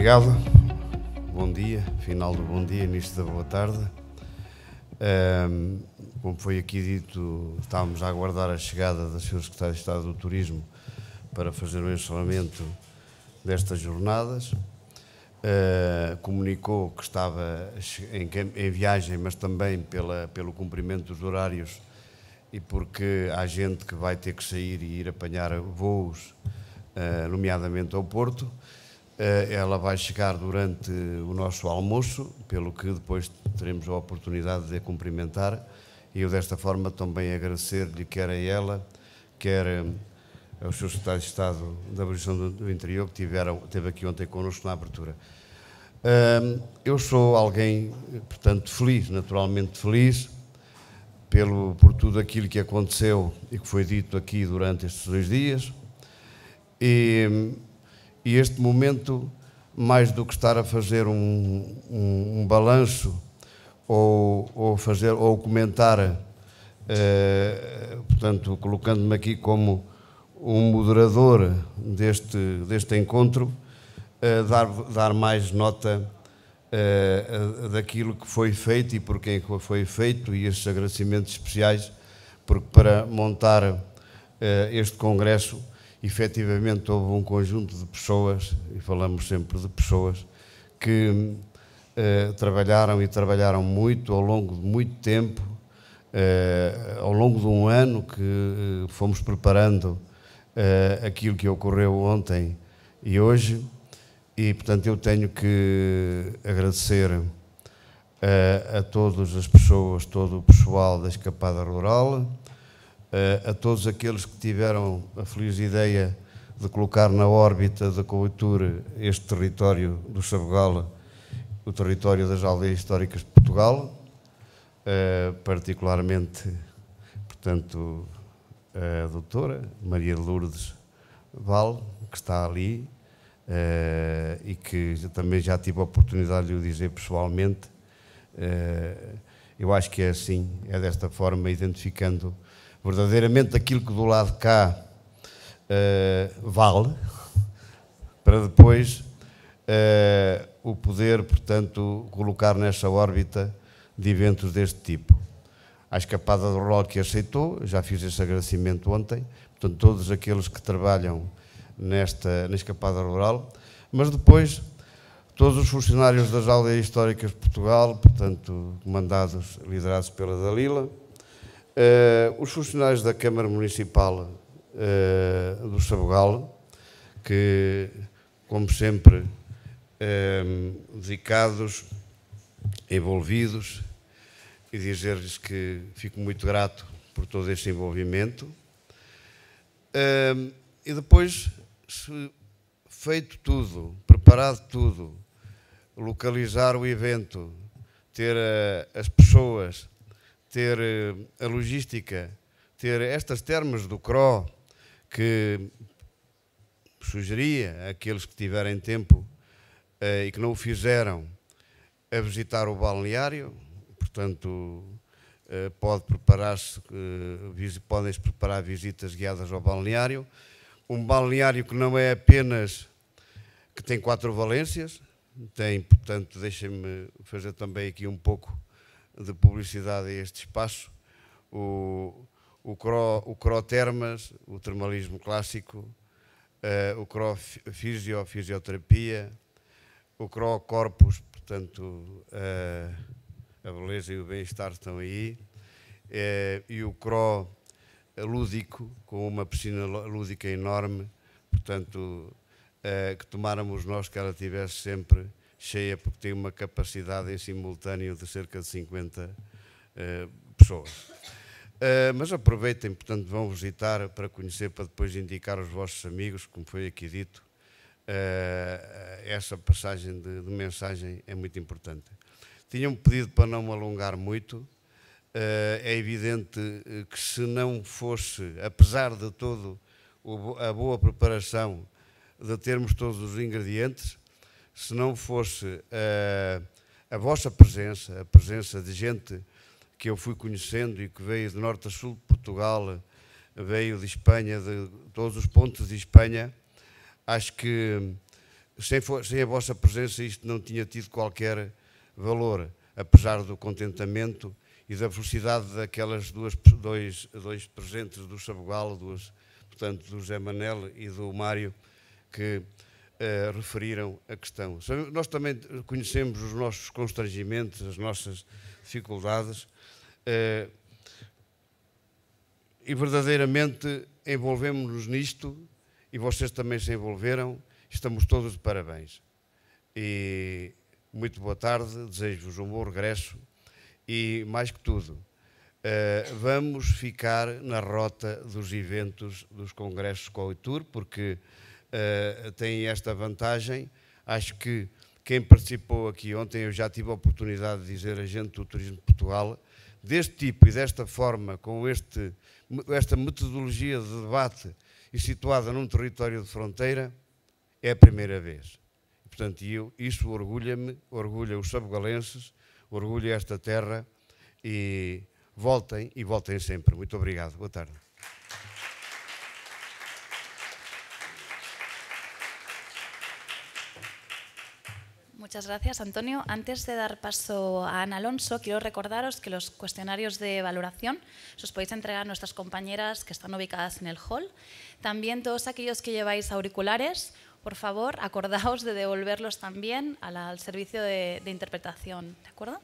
obrigado. Bom dia, final do bom dia, início da boa tarde. Um, como foi aqui dito, estávamos a aguardar a chegada da Sra. Secretária de Estado do Turismo para fazer o encerramento destas jornadas. Uh, comunicou que estava em, em viagem, mas também pela, pelo cumprimento dos horários e porque há gente que vai ter que sair e ir apanhar voos, ah, nomeadamente ao Porto. Eh, ela vai chegar durante o nosso almoço, pelo que depois teremos a oportunidade de a cumprimentar. E eu, desta forma, também agradecer-lhe, quer a ela, quer eh, ao Sr. Secretário de Estado da Abolição do Interior, que tiveram, teve aqui ontem connosco na abertura. Ehm, eu sou alguém, portanto, feliz, naturalmente feliz, pelo, por tudo aquilo que aconteceu e que foi dito aqui durante estes dois dias. E e este momento, mais do que estar a fazer um, um, um balanço ou, ou, fazer, ou comentar, eh, portanto, colocando-me aqui como um moderador deste, deste encontro, eh, dar, dar mais nota eh, daquilo que foi feito e por quem foi feito e estes agradecimentos especiais, porque para montar eh, este congresso efetivamente houve um conjunto de pessoas, e falamos sempre de pessoas, que eh, trabalharam e trabalharam muito ao longo de muito tempo, eh, ao longo de um ano que eh, fomos preparando eh, aquilo que ocorreu ontem e hoje, e portanto eu tenho que agradecer eh, a todas as pessoas, todo o pessoal da Escapada Rural eh, a todos aqueles que tiveram a feliz ideia de colocar na órbita da cobertura este território do Sabugal, o território das aldeias históricas de Portugal, eh, particularmente, portanto, a doutora Maria Lourdes Val, que está ali eh, e que também já tive a oportunidade de o dizer pessoalmente. eu acho que é assim, é desta forma, identificando verdadeiramente aquilo que do lado de cá uh, vale, para depois uh, o poder, portanto, colocar nessa órbita de eventos deste tipo. A escapada do rol que aceitou, já fiz esse agradecimento ontem, portanto, todos aqueles que trabalham nesta, na escapada rural, mas depois todos os funcionários das aldeias históricas de Portugal, portanto, comandados, liderados pela Dalila, Uh, os funcionários da Câmara Municipal uh, do Sabugal, que, como sempre, eh, dedicados, envolvidos, e dizer-lhes que fico muito grato por todo este envolvimento. e depois, feito tudo, preparado tudo, localizar o evento, ter as pessoas, ter eh, a logística, ter estas termas do CRO, que sugeria àqueles que tiverem tempo eh, e que não o fizeram a visitar o balneário, portanto, eh, pode preparar-se, eh, podem-se preparar visitas guiadas ao balneário. Um balneário que não é apenas que tem quatro valências, tem, portanto, deixem-me fazer também aqui um pouco de publicidade a este espaço, o, o, cro, o crotermas, o termalismo clássico, uh, o crofisio, fisioterapia, o crocorpus, portanto, uh, a beleza e o bem-estar estão aí, uh, e o cro lúdico, com uma piscina lúdica enorme, portanto, uh, que tomáramos nós que ela tivesse sempre cheia porque tem uma capacidade em simultâneo de cerca de 50 uh, eh, pessoas. Uh, mas aproveitem, portanto, vão visitar para conhecer, para depois indicar aos vossos amigos, como foi aqui dito, uh, essa passagem de, de, mensagem é muito importante. Tinham pedido para não me alongar muito. Uh, é evidente que se não fosse, apesar de tudo, a boa preparação de termos todos os ingredientes, se não fosse a, eh, a vossa presença, a presença de gente que eu fui conhecendo e que veio de norte a sul de Portugal, veio de Espanha, de todos os pontos de Espanha, acho que sem, sem a vossa presença isto não tinha tido qualquer valor, apesar do contentamento e da felicidade daquelas duas dois, dois presentes do Sabugal, dos, portanto, do José Manel e do Mário, que eh, referiram a questão. Nós também conhecemos os nossos constrangimentos, as nossas dificuldades eh, e verdadeiramente envolvemos-nos nisto e vocês também se envolveram. Estamos todos de parabéns. E muito boa tarde, desejo-vos um bom regresso e, mais que tudo, uh, vamos ficar na rota dos eventos dos congressos com a Itur, porque uh, têm esta vantagem. Acho que quem participou aqui ontem, eu já tive a oportunidade de dizer, a gente do Turismo de Portugal, deste tipo e desta forma, com este, esta metodologia de debate e situada num território de fronteira, é a primeira vez. Portanto, eu, isso orgulha-me, orgulha os subgalenses, orgulha esta terra e voltem e voltem sempre. Muito obrigado. Boa tarde. Muchas gracias, Antonio. Antes de dar paso a Ana Alonso, quiero recordaros que los cuestionarios de valoración se os podéis entregar a nuestras compañeras que están ubicadas en el hall. También todos aquellos que lleváis auriculares, por favor, acordaos de devolverlos también al servicio de, interpretación. ¿De acuerdo?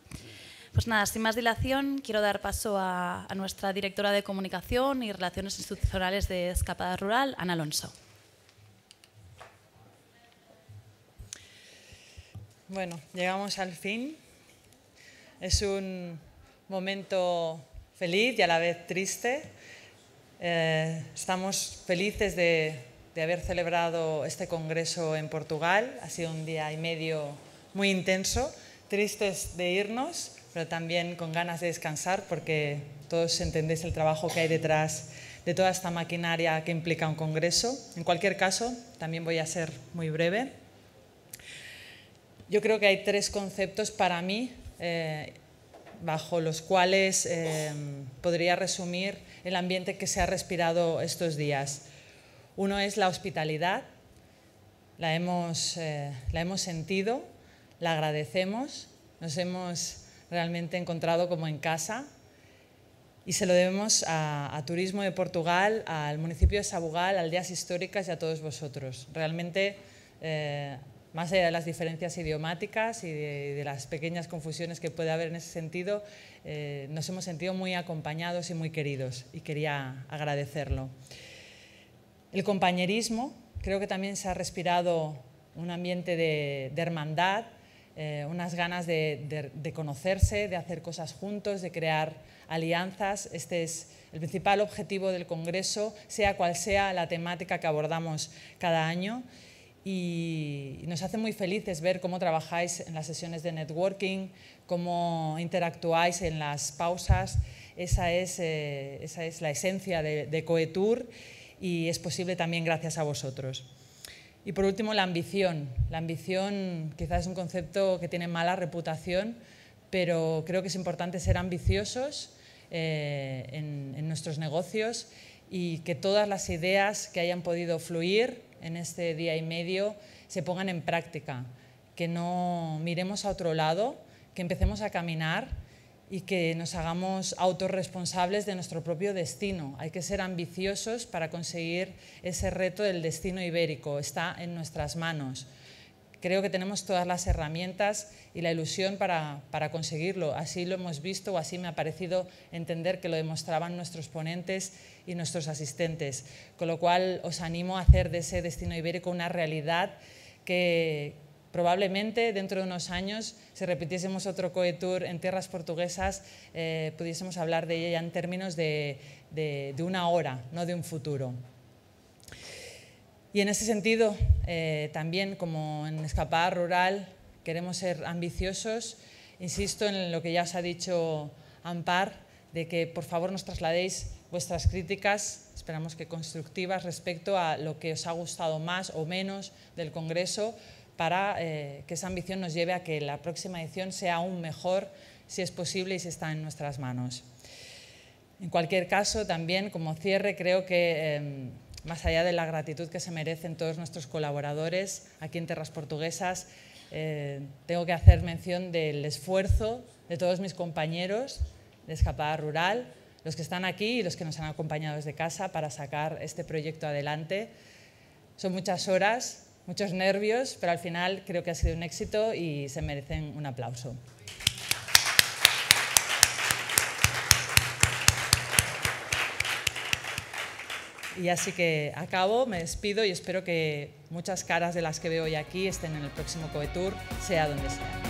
Pues nada, sin más dilación, quiero dar paso a, a nuestra directora de Comunicación y Relaciones Institucionales de Escapada Rural, Ana Alonso. Bueno, llegamos al fin. Es un momento feliz y a la vez triste. Eh, estamos felices de, haber celebrado este congreso en Portugal. Ha sido un día y medio muy intenso, tristes de irnos, pero también con ganas de descansar porque todos entendéis el trabajo que hay detrás de toda esta maquinaria que implica un congreso. En cualquier caso, también voy a ser muy breve. Yo creo que hay tres conceptos para mí eh, bajo los cuales eh, podría resumir el ambiente que se ha respirado estos días. Uno es la hospitalidad, la hemos, eh, la hemos sentido, la agradecemos, nos hemos realmente encontrado como en casa y se lo debemos a, Turismo de Portugal, al municipio de Sabugal, a Aldeas Históricas y a todos vosotros. Realmente eh, más allá de las diferencias idiomáticas y de, las pequeñas confusiones que puede haber en ese sentido, eh, nos hemos sentido muy acompañados y muy queridos y quería agradecerlo. El compañerismo, creo que también se ha respirado un ambiente de, hermandad, eh, unas ganas de, conocerse, de hacer cosas juntos, de crear alianzas. Este es el principal objetivo del Congreso, sea cual sea la temática que abordamos cada año y nos hace muy felices ver cómo trabajáis en las sesiones de networking, cómo interactuáis en las pausas. Esa es, eh, la esencia de, de Coetour y es posible también gracias a vosotros. Y por último, la ambición. La ambición quizás es un concepto que tiene mala reputación, pero creo que es importante ser ambiciosos eh, en nuestros negocios y que todas las ideas que hayan podido fluir en este día y medio se pongan en práctica, que no miremos a otro lado, que empecemos a caminar y que nos hagamos autorresponsables de nuestro propio destino. Hay que ser ambiciosos para conseguir ese reto del destino ibérico, está en nuestras manos creo que tenemos todas las herramientas y la ilusión para, conseguirlo. Así lo hemos visto o así me ha parecido entender que lo demostraban nuestros ponentes y nuestros asistentes. Con lo cual os animo a hacer de ese destino ibérico una realidad que probablemente dentro de unos años, si repitiésemos otro coetour en tierras portuguesas, eh, pudiésemos hablar de ella en términos de una hora, no de un futuro. Y en ese sentido, eh, también como en Escapar Rural, queremos ser ambiciosos. Insisto en lo que ya os ha dicho Ampar, de que por favor nos trasladéis vuestras críticas, esperamos que constructivas, respecto a lo que os ha gustado más o menos del Congreso, para eh, que esa ambición nos lleve a que la próxima edición sea aún mejor, si es posible y si está en nuestras manos. En cualquier caso, también como cierre, creo que... Em, más allá de la gratitud que se merecen todos nuestros colaboradores aquí en Terras Portuguesas, eh, tengo que hacer mención del esfuerzo de todos mis compañeros de Escapada Rural, los que están aquí y los que nos han acompañado desde casa para sacar este proyecto adelante. Son muchas horas, muchos nervios, pero al final creo que ha sido un éxito y se merecen un aplauso. Y así que acabo, me despido y espero que muchas caras de las que veo hoy aquí estén en el próximo Coetour, sea donde sea.